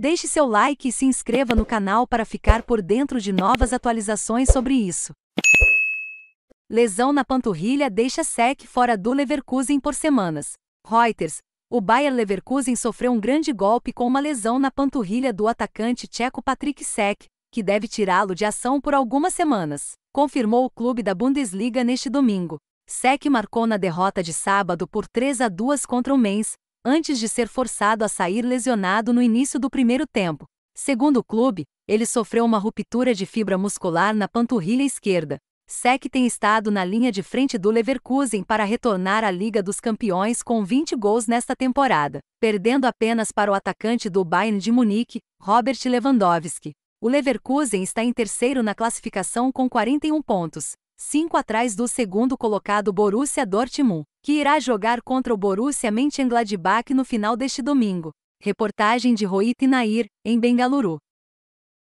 Deixe seu like e se inscreva no canal para ficar por dentro de novas atualizações sobre isso. Lesão na panturrilha deixa Sec fora do Leverkusen por semanas. Reuters. O Bayer Leverkusen sofreu um grande golpe com uma lesão na panturrilha do atacante tcheco Patrick Sec, que deve tirá-lo de ação por algumas semanas, confirmou o clube da Bundesliga neste domingo. Sec marcou na derrota de sábado por 3 a 2 contra o Mainz, antes de ser forçado a sair lesionado no início do primeiro tempo. Segundo o clube, ele sofreu uma ruptura de fibra muscular na panturrilha esquerda. Sec tem estado na linha de frente do Leverkusen para retornar à Liga dos Campeões com 20 gols nesta temporada, perdendo apenas para o atacante do Bayern de Munique, Robert Lewandowski. O Leverkusen está em terceiro na classificação com 41 pontos, 5 atrás do segundo colocado Borussia Dortmund que irá jogar contra o Borussia Mönchengladbach no final deste domingo. Reportagem de Rohit Nair, em Bengaluru.